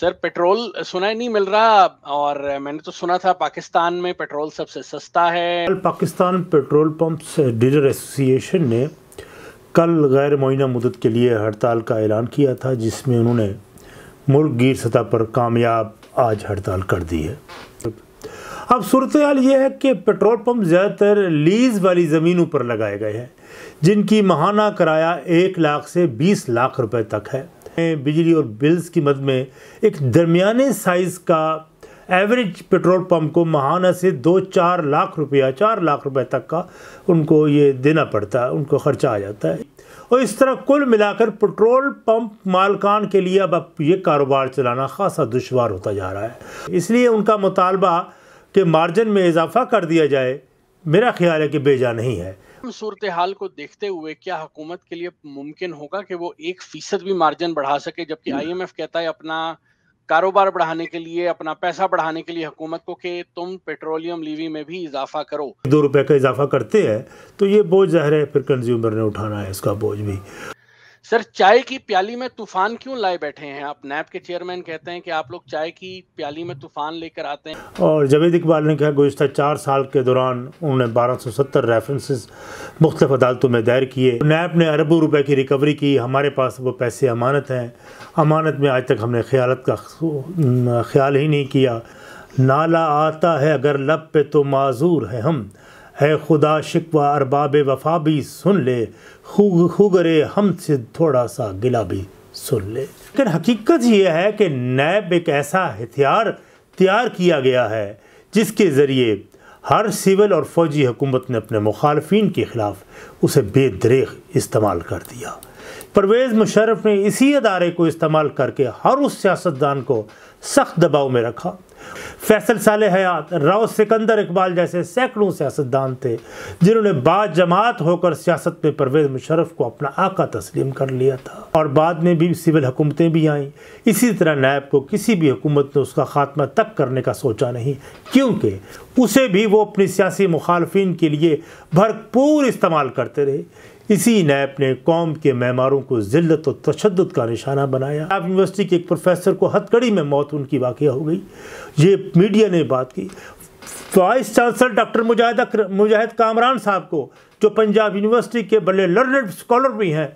Sir petrol सुना ही नहीं मिल रहा और मैंने तो सुना था पाकिस्तान में पेट्रोल सबसे सस्ता है Pakistan petrol pumps dealer association ने कल गैर मुइना मदद के लिए हड़ताल का ऐलान किया था जिसमें उन्होंने मुल्क गिर सतह पर कामयाब आज हड़ताल कर दी है अब सूरत हाल ये है कि पेट्रोल पंप ज़्यादातर लीज वाली ज़मीनों पर लगाए गए हैं जिनकी महाना किराया एक लाख से बीस लाख रुपए तक है बिजली और बिल्स की मद में एक दरमियाने साइज़ का एवरेज पेट्रोल पंप को महाना से दो चार लाख रुपया चार लाख रुपए तक का उनको ये देना पड़ता है उनको खर्चा आ जाता है और इस तरह कुल मिलाकर पेट्रोल पंप मालकान के लिए अब अब ये कारोबार चलाना खासा दुशवार होता जा रहा है इसलिए उनका मुतालबा के मार्जिन में इजाफा कर दिया जाए मेरा ख्याल है कि बेजा नहीं है सूरत हाल को देखते हुए क्या हुकूमत के लिए मुमकिन होगा कि वो एक फीसद भी मार्जिन बढ़ा सके जबकि आईएमएफ हम्म। कहता है अपना कारोबार बढ़ाने के लिए अपना पैसा बढ़ाने के लिए हुकूमत को कि तुम पेट्रोलियम लीवी में भी इजाफा करो दो रुपए का इजाफा करते हैं तो ये बोझ ज़ाहिर है फिर कंज्यूमर ने उठाना है इसका बोझ भी सर चाय की प्याली में तूफान क्यों लाए बैठे हैं आप नैप के चेयरमैन कहते हैं कि आप लोग चाय की प्याली में तूफान लेकर आते हैं और जवेद इकबाल ने कहा गुजतर चार साल के दौरान उन्होंने बारह सौ सत्तर रेफरेंसेस मुख्तफ अदालतों में दायर किए नैप ने अरबों रुपए की रिकवरी की हमारे पास वो पैसे अमानत हैं अमानत में आज तक हमने ख्यालत का ख्याल ही नहीं किया नाला आता है अगर लब पे तो माजूर है हम है खुदा शिकवा अरबाब वफा भी सुन ले खुगरे हम से थोड़ा सा गिला भी सुन ले लेकिन हकीकत यह है कि नैब एक ऐसा हथियार तैयार किया गया है जिसके ज़रिए हर सिविल और फौजी हुकूमत ने अपने मुखालफन के ख़िलाफ़ उसे बेदरेख इस्तेमाल कर दिया परवेज़ मुशरफ ने इसी अदारे को इस्तेमाल करके हर उस सियासतदान को सख्त दबाव में रखा फैसल साल हयात राव सिकंदर इकबाल जैसे सैकड़ों सियासतदान थे जिन्होंने बाद जमात होकर सियासत में परवेज मुशरफ को अपना आका तस्लीम कर लिया था और बाद में भी सिविल हुकूमतें भी आईं इसी तरह नायब को किसी भी हुकूमत ने उसका खात्मा तक करने का सोचा नहीं क्योंकि उसे भी वो अपनी सियासी मुखालफन के लिए भरपूर इस्तेमाल करते रहे इसी नैब ने कौम के मैमारों को जिल्लत और तशद का निशाना बनाया आप यूनिवर्सिटी के एक प्रोफेसर को हथकड़ी में मौत उनकी वाक़ हो गई ये मीडिया ने बात की vice chancellor doctor Mujahid Mujahid Kamran साहब को जो पंजाब यूनिवर्सिटी के बड़े लर्नड स्कॉलर भी हैं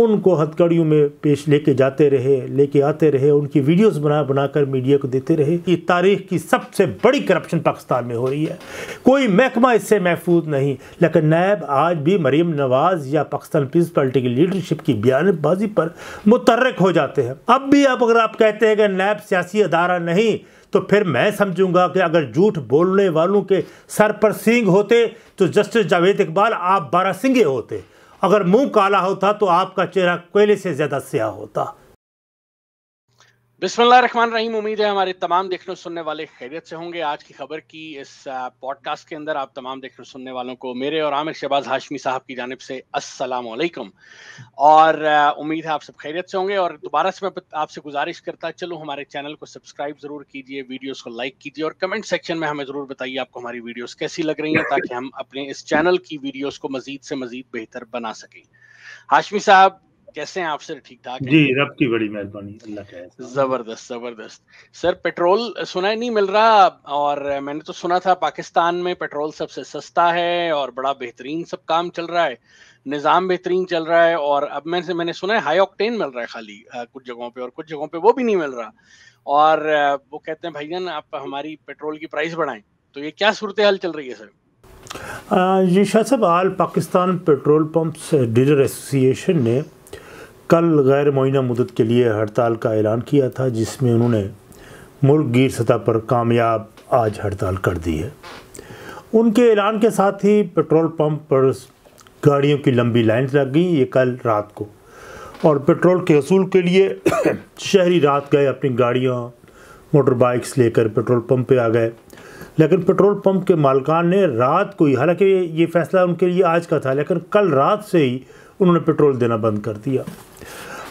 उनको हथकड़ियों में पेश लेके जाते रहे लेके आते रहे उनकी वीडियोस बना बनाकर मीडिया को देते रहे कि तारीख की सबसे बड़ी करप्शन पाकिस्तान में हो रही है कोई महकमा इससे महफूज नहीं लेकिन नैब आज भी मरीम नवाज़ या पाकिस्तान पीस पार्टी की लीडरशिप की बयानबाजी पर मुतरक हो जाते हैं अब भी अब अगर आप कहते हैं कि नैब सियासी अदारा नहीं तो फिर मैं समझूंगा कि अगर झूठ बोलने वालों के सर पर सींग होते तो जस्टिस जावेद इकबाल आप बारह सिंगे होते अगर मुंह काला होता तो आपका चेहरा कोयले से ज़्यादा स्याह होता रही उम्मीद है हमारे तमाम देखने सुनने वाले खैरियत से होंगे आज की खबर की इस पॉडकास्ट के अंदर आप तमाम देखने सुनने वालों को मेरे और आमिर शहबाज हाशमी साहब की जानब से अस्सलाम वालेकुम और उम्मीद है आप सब खैरियत से होंगे और दोबारा से मैं आपसे गुजारिश करता चलो हमारे चैनल को सब्सक्राइब ज़रूर कीजिए वीडियोज़ को लाइक कीजिए और कमेंट सेक्शन में हमें ज़रूर बताइए आपको हमारी वीडियोज़ कैसी लग रही है ताकि हम अपने इस चैनल की वीडियोज़ को मज़ीद से मज़ीद बेहतर बना सकें हाशमी साहब कैसे हैं आप सर ठीक ठाक जी रब की बड़ी मेहरबानी अल्लाह का जबरदस्त जबरदस्त सर पेट्रोल सुना ही नहीं मिल रहा और मैंने तो सुना था पाकिस्तान में पेट्रोल सबसे सस्ता है और बड़ा बेहतरीन सब काम चल रहा है निज़ाम बेहतरीन चल रहा है और अब मैं से मैंने सुना है हाई ऑक्टेन मिल रहा है खाली कुछ जगहों पे और कुछ जगहों पे वो भी नहीं मिल रहा और वो कहते हैं भैया आप हमारी पेट्रोल की प्राइस बढ़ाएं तो ये क्या सूरत हाल चल रही है सर जी शाह साहब all Pakistan petrol pumps dealer association ने कल गैर मुइना मदद के लिए हड़ताल का ऐलान किया था जिसमें उन्होंने गिर सतह पर कामयाब आज हड़ताल कर दी है उनके ऐलान के साथ ही पेट्रोल पंप पर गाड़ियों की लंबी लाइन लग गई ये कल रात को और पेट्रोल के असूल के लिए शहरी रात गए अपनी गाड़ियाँ मोटर बाइक्स लेकर पेट्रोल पंप पे आ गए लेकिन पेट्रोल पंप के मालकान ने रात को ही हालांकि ये फैसला उनके लिए आज का था लेकिन कल रात से ही उन्होंने पेट्रोल देना बंद कर दिया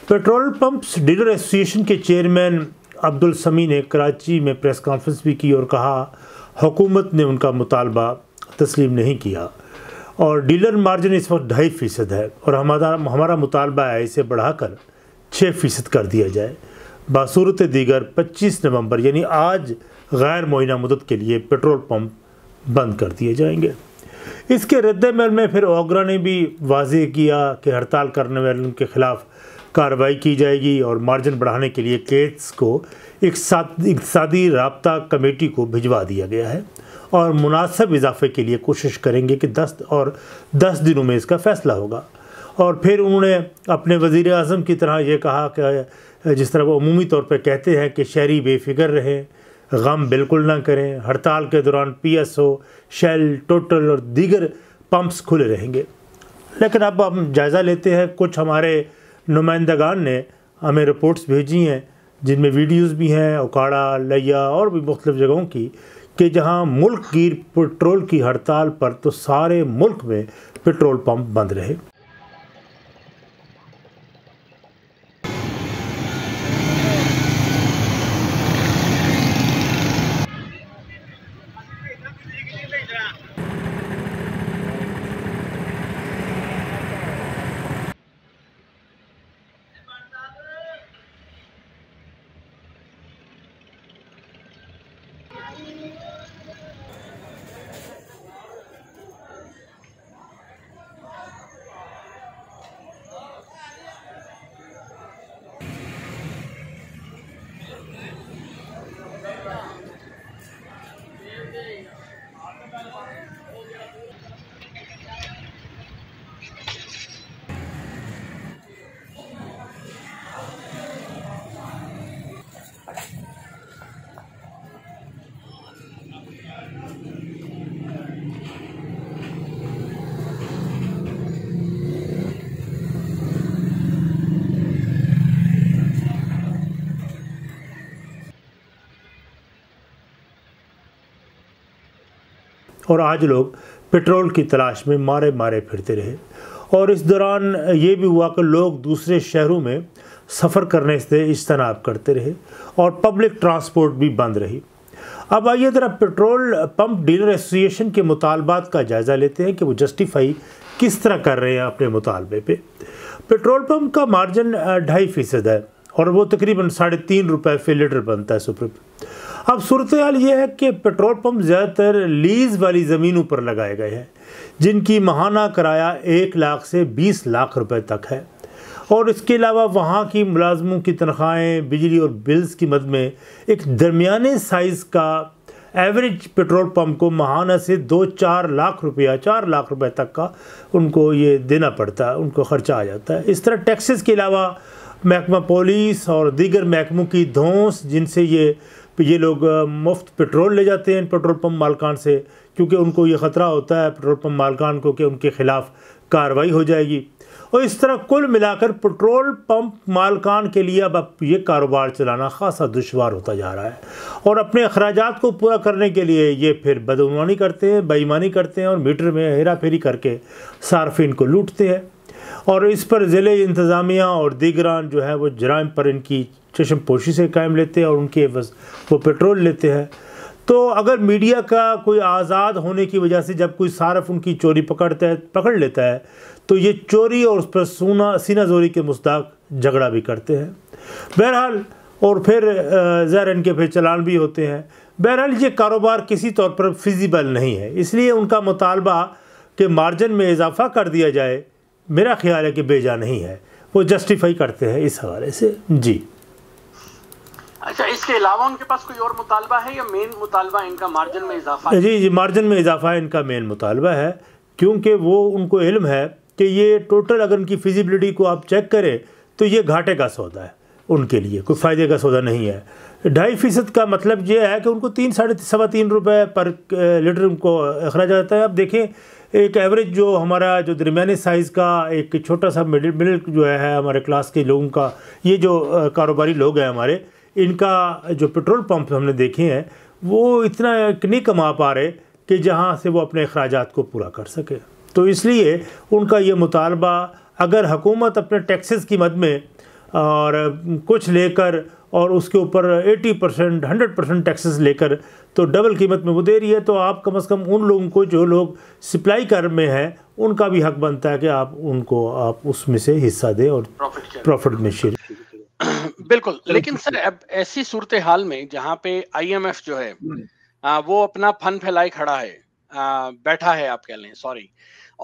पेट्रोल पंप्स डीलर एसोसिएशन के चेयरमैन अब्दुल समी ने कराची में प्रेस कॉन्फ्रेंस भी की और कहा हुकूमत ने उनका मुतालबा तस्लीम नहीं किया और डीलर मार्जिन इस वक्त ढाई फ़ीसद है और हमारा हमारा मुतालबा है इसे बढ़ाकर छः फ़ीसद कर दिया जाए बासूरत दीगर 25 नवंबर यानी आज गैर मुइना मदद के लिए पेट्रोल पंप बंद कर दिए जाएंगे इसके रद्दमल में फिर ओगरा ने भी वाजे किया कि हड़ताल करने वाले के ख़िलाफ़ कार्रवाई की जाएगी और मार्जिन बढ़ाने के लिए केट्स को इकतदी रबता कमेटी को भिजवा दिया गया है और मुनासब इजाफे के लिए कोशिश करेंगे कि दस और दस दिनों में इसका फ़ैसला होगा और फिर उन्होंने अपने वज़ी अजम की तरह ये कहा कि जिस तरह वो अमूमी तौर पर कहते हैं कि शहरी बेफिक्र रहें गम बिल्कुल ना करें हड़ताल के दौरान पीएसओ, शेल टोटल और दीगर पंप्स खुले रहेंगे लेकिन अब हम जायज़ा लेते हैं कुछ हमारे नुमाइंदगान ने हमें रिपोर्ट्स भेजी हैं जिनमें वीडियोस भी हैं उकाड़ा लिया और भी मुख्त जगहों की कि जहां मुल्क की पेट्रोल की हड़ताल पर तो सारे मुल्क में पेट्रोल पंप बंद रहे और आज लोग पेट्रोल की तलाश में मारे मारे फिरते रहे और इस दौरान ये भी हुआ कि लोग दूसरे शहरों में सफ़र करने से इजतनाब करते रहे और पब्लिक ट्रांसपोर्ट भी बंद रही अब आइए ज़रा पेट्रोल पंप डीलर एसोसिएशन के मुतालबात का जायज़ा लेते हैं कि वो जस्टिफाई किस तरह कर रहे हैं अपने मुतालबे पे पेट्रोल पंप का मार्जिन ढाई फ़ीसद है और वो तकरीबन साढ़े तीन रुपये फी लीटर बनता है सुपर अब सूरत हाल ये है कि पेट्रोल पम्प ज़्यादातर लीज़ वाली ज़मीनों पर लगाए गए हैं जिनकी महाना किराया एक लाख से बीस लाख रुपए तक है और इसके अलावा वहाँ की मुलाजमों की तनख्वाहें बिजली और बिल्स की मद में एक दरमियाने साइज़ का एवरेज पेट्रोल पंप को महाना से दो चार लाख रुपया चार लाख रुपए तक का उनको ये देना पड़ता है उनको ख़र्चा आ जाता है इस तरह टैक्सेस के अलावा महकमा पुलिस और दीगर महकमों की धौंस जिनसे ये ये लोग मुफ्त पेट्रोल ले जाते हैं पेट्रोल पम्प मालकान से क्योंकि उनको ये ख़तरा होता है पेट्रोल पम्प मालकान को कि उनके ख़िलाफ़ कार्रवाई हो जाएगी और इस तरह कुल मिलाकर पेट्रोल पंप मालकान के लिए अब अब ये कारोबार चलाना खासा दुशवार होता जा रहा है और अपने अखराज को पूरा करने के लिए ये फिर बदमानी करते हैं बेईमानी करते हैं और मीटर में हेरा फेरी करके सार्फिन को लूटते हैं और इस पर ज़िले इंतज़ामिया और दीगरान जो है वो जराइम पर इनकी चशम पोशी से कायम लेते हैं और उनके बस वो पेट्रोल लेते हैं तो अगर मीडिया का कोई आज़ाद होने की वजह से जब कोई सारफ उनकी चोरी पकड़ता है पकड़ लेता है तो ये चोरी और उस पर सोना सीना जोरी के मुस्ताक झगड़ा भी करते हैं बहरहाल और फिर ज़हर इनके फिर चलान भी होते हैं बहरहाल ये कारोबार किसी तौर पर फिजिबल नहीं है इसलिए उनका मुतालबा के मार्जिन में इजाफा कर दिया जाए मेरा ख्याल है कि बेजा नहीं है वो जस्टिफाई करते हैं इस हवाले से जी अच्छा इसके अलावा उनके पास कोई और मुतालबा है या मेन मुतालबा इनका मार्जिन में इजाफा जी जी मार्जिन में इजाफा इनका मेन मुतालबा है क्योंकि वो उनको इल्म है कि ये टोटल अगर उनकी फिजिबिलिटी को आप चेक करें तो ये घाटे का सौदा है उनके लिए कोई फ़ायदे का सौदा नहीं है ढाई फीसद का मतलब ये है कि उनको तीन साढ़े सवा तीन रुपये पर लीटर उनको अखराज आता है आप देखें एक एवरेज जो हमारा जो दरमियानी साइज़ का एक छोटा सा मिडिल मिडिल जो है हमारे क्लास के लोगों का ये जो कारोबारी लोग हैं हमारे इनका जो पेट्रोल पंप हमने देखे हैं वो इतना नहीं कमा पा रहे कि जहाँ से वो अपने अखराज को पूरा कर सके तो इसलिए उनका ये मुतालबा अगर हुकूमत अपने टैक्सेस की मद में और कुछ लेकर और उसके ऊपर 80 परसेंट हंड्रेड परसेंट टैक्सेस लेकर तो डबल कीमत में वो दे रही है तो आप कम से कम उन लोगों को जो लोग सप्लाई कर में हैं उनका भी हक बनता है कि आप उनको आप उसमें से हिस्सा दें और प्रॉफिट में शेयर बिल्कुल लेकिन सर अब ऐसी सूरत हाल में जहाँ पे आईएमएफ जो है हम्म। आ, वो अपना फन फैलाए खड़ा है आ, बैठा है आप कह लें सॉरी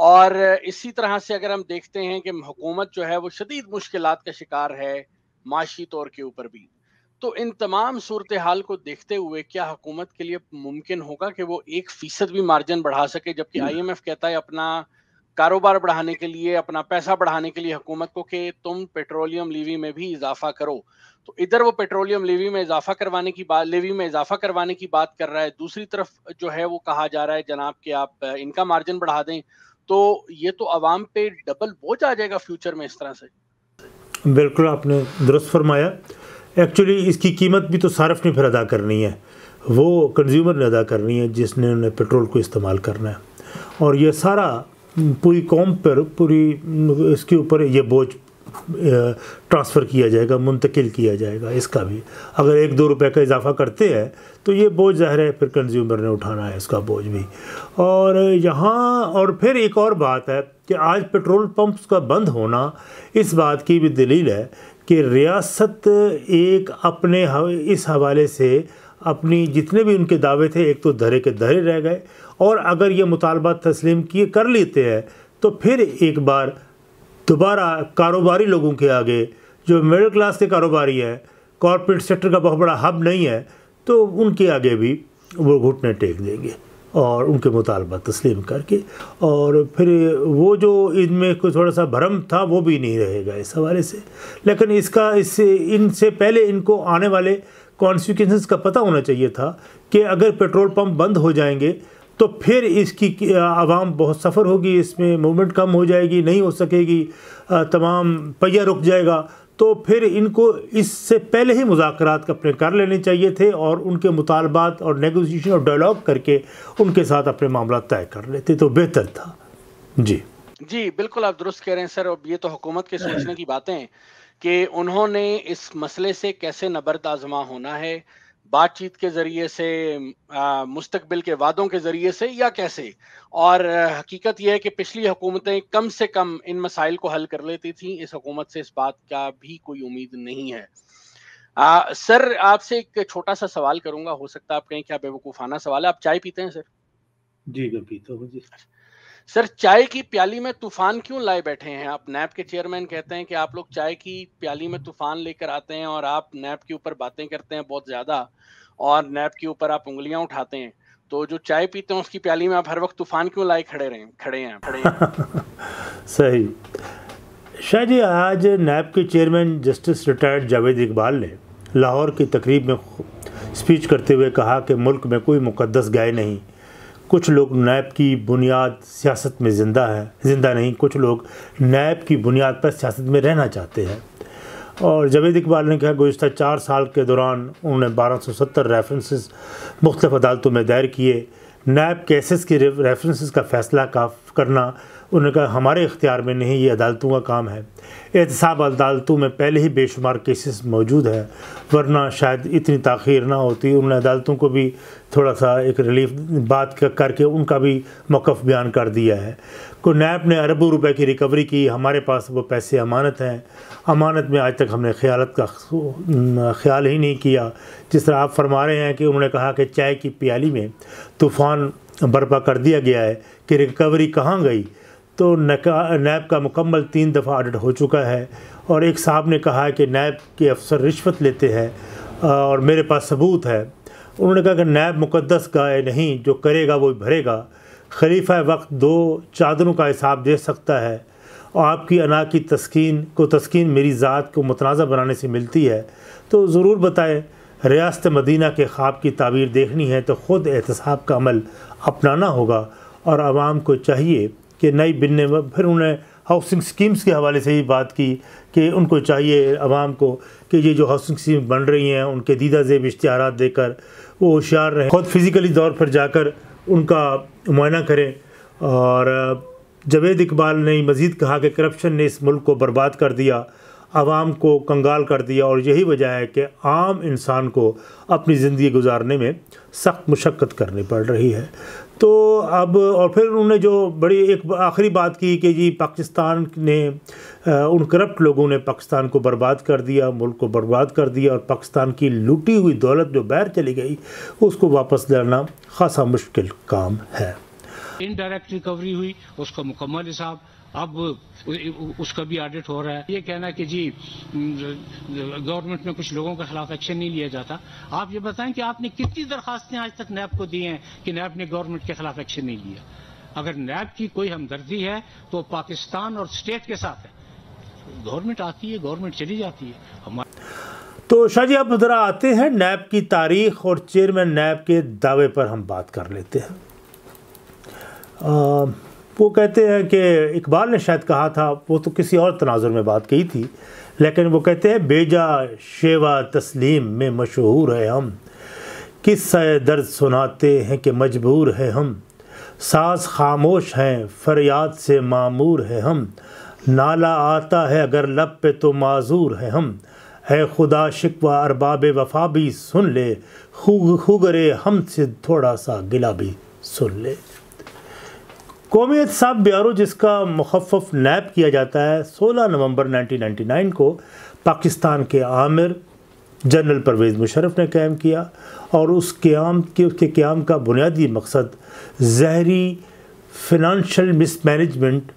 और इसी तरह से अगर हम देखते हैं कि हुकूमत जो है वो शदीद मुश्किल का शिकार है माशी तौर के ऊपर भी तो इन तमाम सूरत हाल को देखते हुए क्या हुकूमत के लिए मुमकिन होगा कि वो एक फीसद भी मार्जिन बढ़ा सके जबकि आईएमएफ हम्म। कहता है अपना कारोबार बढ़ाने के लिए अपना पैसा बढ़ाने के लिए हुकूमत को कि तुम पेट्रोलियम लीवी में भी इजाफा करो तो इधर वो पेट्रोलियम लेवी में इजाफा करवाने की बात लेवी में इजाफा करवाने की बात कर रहा है दूसरी तरफ जो है वो कहा जा रहा है जनाब कि आप इनका मार्जिन बढ़ा दें तो ये तो आवाम पे डबल बोझ आ जाएगा फ्यूचर में इस तरह से बिल्कुल आपने दुरुस्त फरमाया एक्चुअली इसकी कीमत भी तो सार्फ ने फिर अदा करनी है वो कंज्यूमर ने अदा करनी है जिसने उन्हें पेट्रोल को इस्तेमाल करना है और ये सारा पूरी कौम पर पूरी इसके ऊपर ये बोझ ट्रांसफ़र किया जाएगा मुंतकिल किया जाएगा इसका भी अगर एक दो रुपए का इजाफा करते हैं तो ये बोझ ज़ाहिर है फिर कंज्यूमर ने उठाना है इसका बोझ भी और यहाँ और फिर एक और बात है कि आज पेट्रोल पंप्स का बंद होना इस बात की भी दलील है कि रियासत एक अपने इस हवाले से अपनी जितने भी उनके दावे थे एक तो धरे के धरे रह गए और अगर ये मुतालबा तस्लीम किए कर लेते हैं तो फिर एक बार दोबारा कारोबारी लोगों के आगे जो मिडिल क्लास के कारोबारी हैं कॉरपोरेट सेक्टर का बहुत बड़ा हब नहीं है तो उनके आगे भी वो घुटने टेक देंगे और उनके मुतालबा तस्लीम करके और फिर वो जो इनमें कोई थोड़ा सा भरम था वो भी नहीं रहेगा इस हवाले से लेकिन इसका इससे इनसे पहले इनको आने वाले कॉन्सिक्वेंसेस का पता होना चाहिए था कि अगर पेट्रोल पंप बंद हो जाएंगे तो फिर इसकी आवाम बहुत सफ़र होगी इसमें मूवमेंट कम हो जाएगी नहीं हो सकेगी तमाम पहिया रुक जाएगा तो फिर इनको इससे पहले ही का अपने कर लेने चाहिए थे और उनके मुतालबात और नेगोशिएशन और डायलॉग करके उनके साथ अपने मामला तय कर लेते तो बेहतर था जी जी बिल्कुल आप दुरुस्त कह रहे हैं सर अब ये तो हुकूमत के सोचने की बातें कि उन्होंने इस मसले से कैसे नबर्द आजमा होना है बातचीत के ज़रिए से मुस्तबिल के वादों के ज़रिए से या कैसे और हकीकत यह है कि पिछली हुकूमतें कम से कम इन मसाइल को हल कर लेती थी इस हुकूमत से इस बात का भी कोई उम्मीद नहीं है आ, सर आपसे एक छोटा सा सवाल करूंगा हो सकता है आप कहें क्या बेवकूफ़ाना सवाल है आप चाय पीते हैं सर जी मैं पीता तो हूँ जी सर चाय की प्याली में तूफान क्यों लाए बैठे हैं आप नैप के चेयरमैन कहते हैं कि आप लोग चाय की प्याली में तूफान लेकर आते हैं और आप नैप के ऊपर बातें करते हैं बहुत ज्यादा और नैप के ऊपर आप उंगलियां उठाते हैं तो जो चाय पीते हैं उसकी प्याली में आप हर वक्त तूफान क्यों लाए खड़े रहे खड़े हैं खड़े हैं सही शाह जी आज नैब के chairman justice retired Javed Iqbal ने लाहौर की तकरीब में स्पीच करते हुए कहा कि मुल्क में कोई मुकदस गाय नहीं कुछ लोग नैब की बुनियाद सियासत में ज़िंदा है ज़िंदा नहीं कुछ लोग नैब की बुनियाद पर सियासत में रहना चाहते हैं और जवेद इकबाल ने कहा गुज्त चार साल के दौरान उन्होंने बारह सौ सत्तर रेफरेंस मुख्तफ अदालतों में दायर किए नैब केसेस के रेफरेंसेस का फ़ैसला का करना उन्होंने कहा हमारे इख्तियार में नहीं ये अदालतों का काम है एहतसाब अदालतों में पहले ही बेशुमार केसेस मौजूद है वरना शायद इतनी ताखीर ना होती उन्होंने अदालतों को भी थोड़ा सा एक रिलीफ बात करके उनका भी मौक़ बयान कर दिया है को नैब ने अरबों रुपए की रिकवरी की हमारे पास वो पैसे अमानत हैं अमानत में आज तक हमने ख्यालत का ख्याल ही नहीं किया जिस तरह आप फरमा रहे हैं कि उन्होंने कहा कि चाय की प्याली में तूफ़ान बर्पा कर दिया गया है कि रिकवरी कहाँ गई तो नैब का मुकम्मल तीन दफ़ा ऑडिट हो चुका है और एक साहब ने कहा कि नैब के अफसर रिश्वत लेते हैं और मेरे पास सबूत है उन्होंने कहा कि नैब मुकदस का है नहीं जो करेगा वो भरेगा खलीफा वक्त दो चादरों का हिसाब दे सकता है और आपकी अना की तस्किन को तस्किन मेरी ज़ात को मतनाज़ा बनाने से मिलती है तो ज़रूर बताएं रियासत मदीना के ख्वाब की ताबीर देखनी है तो ख़ुद एहतसाब का अमल अपनाना होगा और आवाम को चाहिए कि नई बिनने में फिर उन्हें हाउसिंग स्कीम्स के हवाले से ही बात की कि उनको चाहिए आवाम को कि ये जो हाउसिंग स्कीम बन रही हैं उनके दीदा जेब इश्तहार देकर वो होशियार रहें खुद फिज़िकली दौर पर जाकर उनका मुआयना करें और जवेद इकबाल ने मज़ीद कहा कि करप्शन ने इस मुल्क को बर्बाद कर दिया आवाम को कंगाल कर दिया और यही वजह है कि आम इंसान को अपनी ज़िंदगी गुजारने में सख्त मशक्क़त करनी पड़ रही है तो अब और फिर उन्होंने जो बड़ी एक आखिरी बात की कि जी पाकिस्तान ने उन करप्ट लोगों ने पाकिस्तान को बर्बाद कर दिया मुल्क को बर्बाद कर दिया और पाकिस्तान की लूटी हुई दौलत जो बैर चली गई उसको वापस लाना खासा मुश्किल काम है इनडायरेक्ट रिकवरी हुई उसका मुकम्मल हिसाब अब उसका भी ऑडिट हो रहा है ये कहना कि जी गवर्नमेंट में कुछ लोगों के खिलाफ एक्शन नहीं लिया जाता आप ये बताएं कि आपने कितनी दरखास्तें आज तक नैब को दी हैं कि नैब ने गवर्नमेंट के खिलाफ एक्शन नहीं लिया अगर नैब की कोई हमदर्दी है तो पाकिस्तान और स्टेट के साथ है गवर्नमेंट आती है गवर्नमेंट चली जाती है हमारे तो शाह जी आप ज़रा आते हैं नैब की तारीख और चेयरमैन नैब के दावे पर हम बात कर लेते हैं आ... वो कहते हैं कि इकबाल ने शायद कहा था वो तो किसी और तनाजुर में बात की थी लेकिन वो कहते हैं बेजा शेवा तस्लीम में मशहूर है हम किस दर्द सुनाते हैं कि मजबूर है हम सास खामोश हैं फरियाद से मामूर है हम नाला आता है अगर लब पे तो माजूर है हम है खुदा शिकवा अरबाब वफा भी सुन ले खुगरे हम से थोड़ा सा गिला भी सुन ले कौमी एहतसाब ब्यारो जिसका मुखफ़ नैब किया जाता है 16 नवंबर 1999 को पाकिस्तान के आमिर जनरल परवेज़ मुशरफ ने क़ायम किया और उस क्याम के उसके क्याम का बुनियादी मकसद जहरी फिनंशल मिसमैनेजमेंट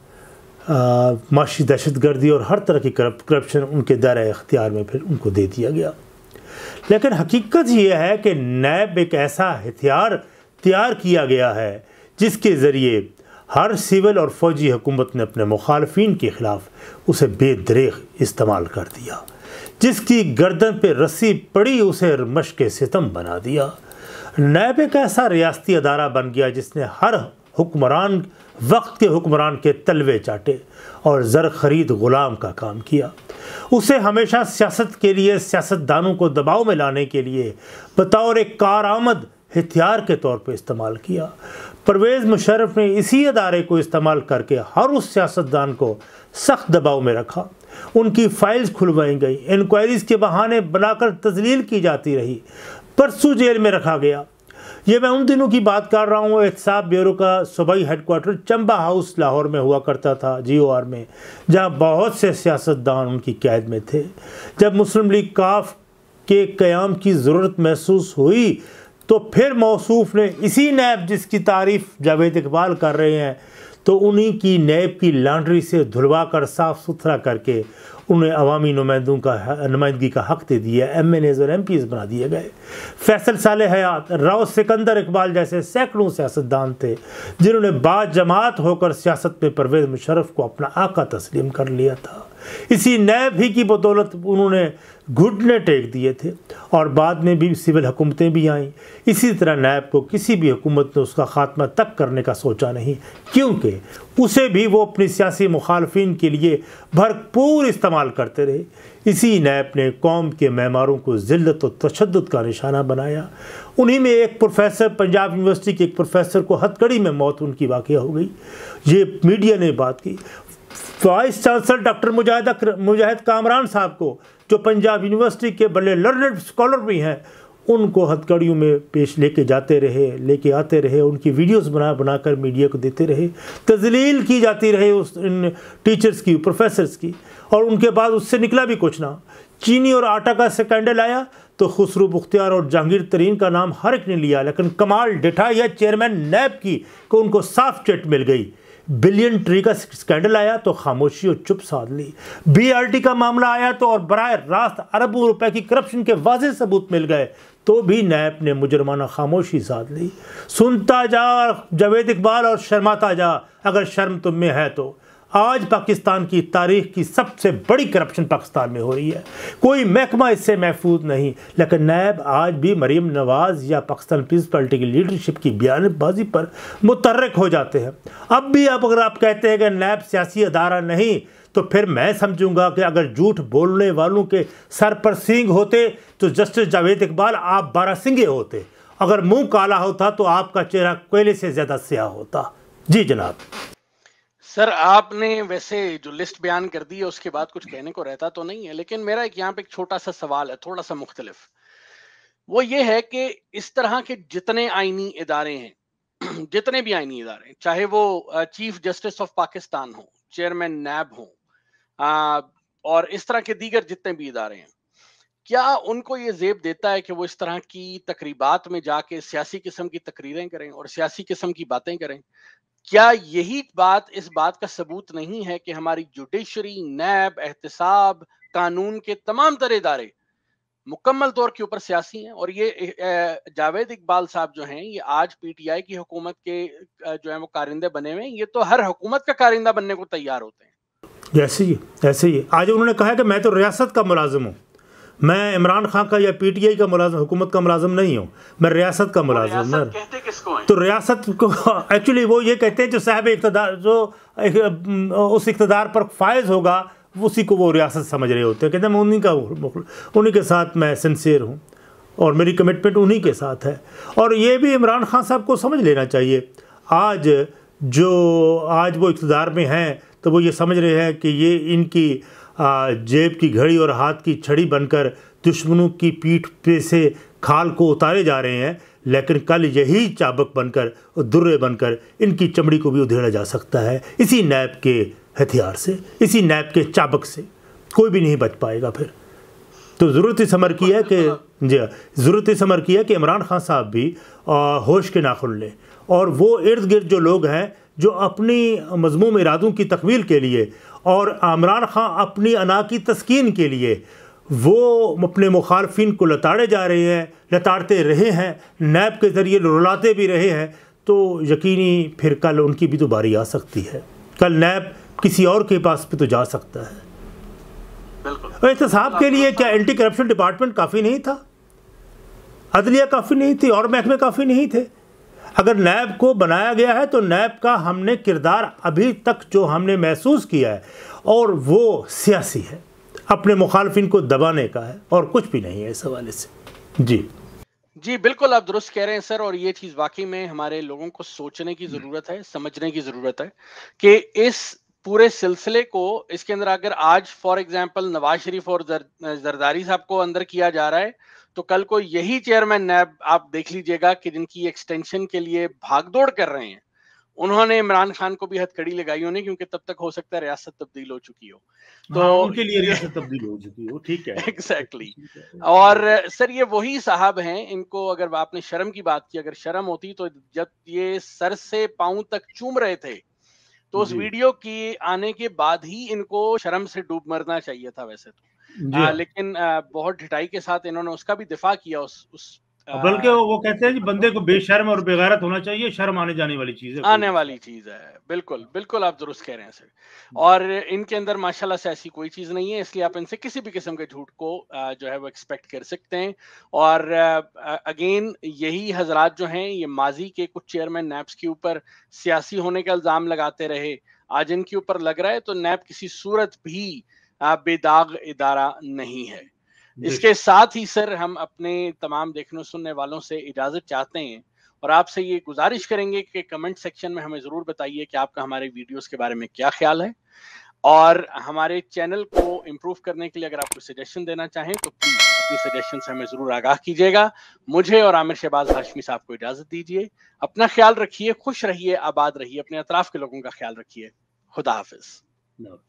माशी दहशत गर्दी और हर तरह की करप्शन उनके दायरा अख्तियार में फिर उनको दे दिया गया लेकिन हकीकत यह है कि नैब एक ऐसा हथियार तैयार किया गया है जिसके ज़रिए हर सिविल और फौजी हुकूमत ने अपने मुखालफन के ख़िलाफ़ उसे बेदरेख इस्तेमाल कर दिया जिसकी गर्दन पर रस्सी पड़ी उसे मशक़ के सितम बना दिया नैब एक ऐसा रियाती अदारा बन गया जिसने हर हुक्मरान वक्त के हुक्मरान के तलवे चाटे और ज़र खरीद ग़ुलाम का काम किया उसे हमेशा सियासत के लिए सियासतदानों को दबाव में लाने के लिए बतौर कार आमद हथियार के तौर पर इस्तेमाल किया परवेज़ मुशरफ ने इसी अदारे को इस्तेमाल करके हर उस सियासतदान को सख्त दबाव में रखा उनकी फाइल्स खुलवाई गई इंक्वायरीज़ के बहाने बनाकर तजलील की जाती रही परसों जेल में रखा गया ये मैं उन दिनों की बात कर रहा हूँ एहसाब ब्यूरो का सूबाई हेडकोार्टर चंबा हाउस लाहौर में हुआ करता था जी ओ आर में जहाँ बहुत से सियासतदान उनकी कैद में थे जब मुस्लिम लीग काफ के क़्याम की ज़रूरत महसूस हुई तो फिर मौसूफ ने इसी नैब जिसकी तारीफ़ जावेद इकबाल कर रहे हैं तो उन्हीं की नैब की लॉन्ड्री से धुलवा कर साफ़ सुथरा करके उन्हें अवामी नुमाइंदों का नुमाइंदगी का हक दे दिया एम एन एज़ और एम पीज़ बना दिए गए फैसल साल हयात राव सिकंदर इकबाल जैसे सैकड़ों सियासतदान थे जिन्होंने जमात होकर सियासत में परवेज़ मुशरफ को अपना आका तस्लीम कर लिया था इसी नैब ही की बदौलत उन्होंने घुटने टेक दिए थे और बाद में भी सिविल हुकूमतें भी आईं इसी तरह नैब को किसी भी हुकूमत ने उसका ख़ात्मा तक करने का सोचा नहीं क्योंकि उसे भी वो अपनी सियासी मुखालफन के लिए भरपूर इस्तेमाल करते रहे इसी नैब ने कौम के मैमारों को ज़िल्त और तशद का निशाना बनाया उन्हीं में एक प्रोफेसर पंजाब यूनिवर्सिटी के एक प्रोफेसर को हथकड़ी में मौत उनकी वाक़ हो गई ये मीडिया ने बात की वाइस तो चांसलर डॉक्टर मुजाहिद मुजाहिद कामरान साहब को जो पंजाब यूनिवर्सिटी के बड़े लर्नड स्कॉलर भी हैं उनको हथकड़ियों में पेश लेके जाते रहे लेके आते रहे उनकी वीडियोस बना बनाकर मीडिया को देते रहे तजलील की जाती रहे उस इन टीचर्स की प्रोफेसर्स की और उनके बाद उससे निकला भी कुछ ना चीनी और आटा का स्कैंडल आया तो खुसरू बुख्तियार और जहांगीर तरीन का नाम हर एक ने लिया लेकिन कमाल डिठा या चेयरमैन नैब की को उनको साफ चेट मिल गई बिलियन ट्री का स्कैंडल आया तो खामोशी और चुप साध ली बीआरटी का मामला आया तो और बरह रास्त अरबों रुपए की करप्शन के वाज सबूत मिल गए तो भी नैब ने मुजरमाना खामोशी साध ली सुनता जा जावेद इकबाल और शर्माता जा अगर शर्म तुम में है तो आज पाकिस्तान की तारीख की सबसे बड़ी करप्शन पाकिस्तान में हो रही है कोई महकमा इससे महफूज नहीं लेकिन नैब आज भी मरीम नवाज़ या पाकिस्तान पीस पार्टी की लीडरशिप की बयानबाजी पर मुतरक हो जाते हैं अब भी आप अगर आप कहते हैं कि नैब सियासी अदारा नहीं तो फिर मैं समझूंगा कि अगर झूठ बोलने वालों के सर पर सींग होते तो जस्टिस जावेद इकबाल आप बारह सिंगे होते अगर मुंह काला होता तो आपका चेहरा कोयले से ज़्यादा स्याह होता जी जनाब सर आपने वैसे जो लिस्ट बयान कर दी है उसके बाद कुछ कहने को रहता तो नहीं है लेकिन मेरा एक यहाँ पे एक छोटा सा सवाल है थोड़ा सा मुख्तलिफ वो ये है कि इस तरह के जितने आईनी इदारे हैं जितने भी आइनी इदारे हैं चाहे वो चीफ जस्टिस ऑफ पाकिस्तान हो चेयरमैन नैब हो आ, और इस तरह के दीगर जितने भी इदारे हैं क्या उनको ये जेब देता है कि वो इस तरह की तकरीबात में जाके सियासी किस्म की तकरीरें करें और सियासी किस्म की बातें करें क्या यही बात इस बात का सबूत नहीं है कि हमारी जुडिशरी नैब एहतसाब कानून के तमाम तरह इदारे मुकम्मल तौर के ऊपर सियासी हैं और ये जावेद इकबाल साहब जो हैं ये आज पीटीआई की हुकूमत के जो है वो कारिंदे बने हुए हैं ये तो हर हुकूमत का कारिंदा बनने को तैयार होते हैं जैसे ही ऐसे ही आज उन्होंने कहा कि मैं तो रियासत का मुलाजिम हूँ मैं इमरान खान का या पीटीआई का मुलाजम हुकूमत का मुलाजम नहीं हूँ मैं रियासत का मुलाजम तो तो रियासत को एक्चुअली वो ये कहते हैं जो साहब इकतदार जो एक, उस इकतदार पर फायज होगा उसी को वो रियासत समझ रहे होते हैं कहते हैं मैं उन्हीं का उन्हीं के साथ मैं सिंसियर हूँ और मेरी कमिटमेंट उन्हीं के साथ है और ये भी इमरान खान साहब को समझ लेना चाहिए आज जो आज वो इकतदार में हैं तो वो ये समझ रहे हैं कि ये इनकी जेब की घड़ी और हाथ की छड़ी बनकर दुश्मनों की पीठ पे से खाल को उतारे जा रहे हैं लेकिन कल यही चाबक बनकर और दुर्रे बनकर इनकी चमड़ी को भी उधेड़ा जा सकता है इसी नैब के हथियार से इसी नैब के चाबक से कोई भी नहीं बच पाएगा फिर तो ज़रूरत इस अमर की है कि जी हाँ, ज़रूरत इस अमर की है कि इमरान खान साहब भी आ, होश के नाखुन लें और वो इर्द गिर्द जो लोग हैं जो अपनी मजमूम इरादों की तकमील के लिए और आमरान ख़ान अपनी अना की तस्किन के लिए वो अपने मुखालफिन को लताड़े जा रहे हैं लताड़ते रहे हैं नैब के ज़रिए रुलाते भी रहे हैं तो यकीनी फिर कल उनकी भी दोबारी आ सकती है कल नैब किसी और के पास भी तो जा सकता है एहतसाब के लिए क्या एंटी करप्शन डिपार्टमेंट काफ़ी नहीं था अदलिया काफ़ी नहीं थी और महकमे काफ़ी नहीं थे अगर नैब को बनाया गया है तो नैब का हमने किरदार अभी तक जो हमने महसूस किया है और वो सियासी है अपने मुखालफिन को दबाने का है और कुछ भी नहीं है इस हवाले से जी जी बिल्कुल आप दुरुस्त कह रहे हैं सर और ये चीज़ वाकई में हमारे लोगों को सोचने की ज़रूरत है समझने की ज़रूरत है कि इस पूरे सिलसिले को इसके अंदर अगर आज फॉर एग्जाम्पल नवाज शरीफ और जरदारी साहब को अंदर किया जा रहा है तो कल को यही चेयरमैन नैब आप देख लीजिएगा कि जिनकी एक्सटेंशन के लिए भागदौड़ कर रहे हैं उन्होंने इमरान खान को भी हथकड़ी लगाई होने क्योंकि तब तक हो सकता है रियासत तब्दील हो चुकी हो हाँ, तो उनके लिए रियासत तब्दील हो चुकी हो ठीक है एग्जैक्टली exactly. और सर ये वही साहब हैं इनको अगर आपने शर्म की बात की अगर शर्म होती तो जब ये सर से पाऊ तक चूम रहे थे तो उस वीडियो की आने के बाद ही इनको शर्म से डूब मरना चाहिए था वैसे तो आ, लेकिन आ, बहुत ढिटाई के साथ इन्होंने उसका भी दिफा किया उस उस बल्कि वो कहते हैं कि बंदे को बेशर्म और बेगैरत होना चाहिए शर्म आने जाने वाली चीज है आने वाली चीज है बिल्कुल बिल्कुल आप दुरुस्त कह रहे हैं सर और इनके अंदर माशाल्लाह से ऐसी कोई चीज नहीं है इसलिए आप इनसे किसी भी किस्म के झूठ को जो है वो एक्सपेक्ट कर सकते हैं और अगेन यही हजरात जो हैं ये माजी के कुछ चेयरमैन नैप्स के ऊपर सियासी होने का इल्जाम लगाते रहे आज इनके ऊपर लग रहा है तो नैप किसी सूरत भी बेदाग इदारा नहीं है इसके साथ ही सर हम अपने तमाम देखने सुनने वालों से इजाजत चाहते हैं और आपसे ये गुजारिश करेंगे कि कमेंट सेक्शन में हमें ज़रूर बताइए कि आपका हमारे वीडियोस के बारे में क्या ख्याल है और हमारे चैनल को इम्प्रूव करने के लिए अगर आप कोई सजेशन देना चाहें तो प्लीज़ अपनी सजेशन से हमें ज़रूर आगाह कीजिएगा मुझे और आमिर शहबाज हाशमी साहब को इजाज़त दीजिए अपना ख्याल रखिए खुश रहिए आबाद रहिए अपने अतराफ के लोगों का ख्याल रखिए खुदा हाफिज़